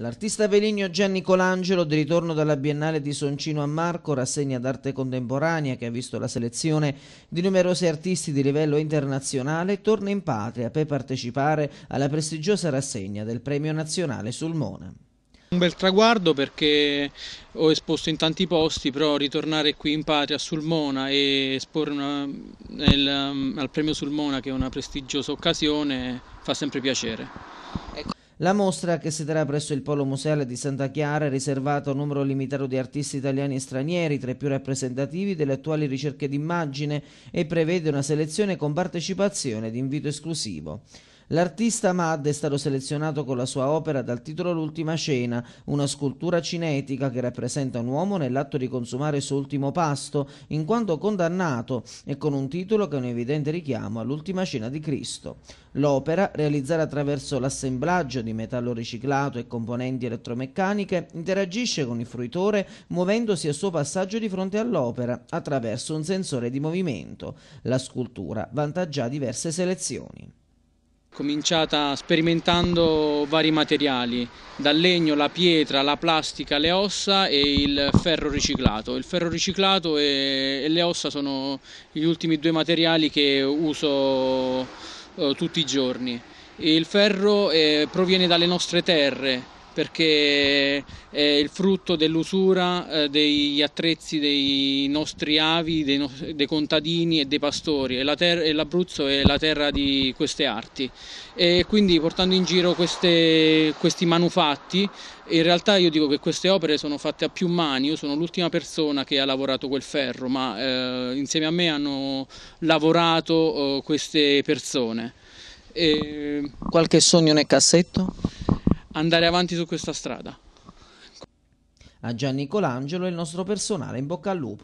L'artista veligno Gianni Colangelo, di ritorno dalla Biennale di Soncino a Marco, rassegna d'arte contemporanea che ha visto la selezione di numerosi artisti di livello internazionale, torna in patria per partecipare alla prestigiosa rassegna del Premio Nazionale sul Mona. Un bel traguardo perché ho esposto in tanti posti, però ritornare qui in patria a Sulmona e esporre una, nel, um, al premio Sulmona, che è una prestigiosa occasione, fa sempre piacere. Ecco. La mostra, che si terrà presso il Polo Museale di Santa Chiara, è riservata a un numero limitato di artisti italiani e stranieri, tra i più rappresentativi delle attuali ricerche d'immagine, e prevede una selezione con partecipazione di invito esclusivo. L'artista Mad è stato selezionato con la sua opera dal titolo L'ultima cena, una scultura cinetica che rappresenta un uomo nell'atto di consumare il suo ultimo pasto, in quanto condannato, e con un titolo che è un evidente richiamo all'ultima cena di Cristo. L'opera, realizzata attraverso l'assemblaggio di metallo riciclato e componenti elettromeccaniche, interagisce con il fruitore muovendosi a suo passaggio di fronte all'opera attraverso un sensore di movimento. La scultura vantaggia diverse selezioni cominciata sperimentando vari materiali, dal legno, la pietra, la plastica, le ossa e il ferro riciclato. Il ferro riciclato e, e le ossa sono gli ultimi due materiali che uso eh, tutti i giorni. Il ferro eh, proviene dalle nostre terre, perché è il frutto dell'usura eh, degli attrezzi dei nostri avi, dei, no dei contadini e dei pastori e l'Abruzzo è la terra di queste arti e quindi portando in giro queste, questi manufatti in realtà io dico che queste opere sono fatte a più mani, io sono l'ultima persona che ha lavorato quel ferro ma eh, insieme a me hanno lavorato eh, queste persone. E... Qualche sogno nel cassetto? andare avanti su questa strada. A Gianni Colangelo e il nostro personale in bocca al lupo.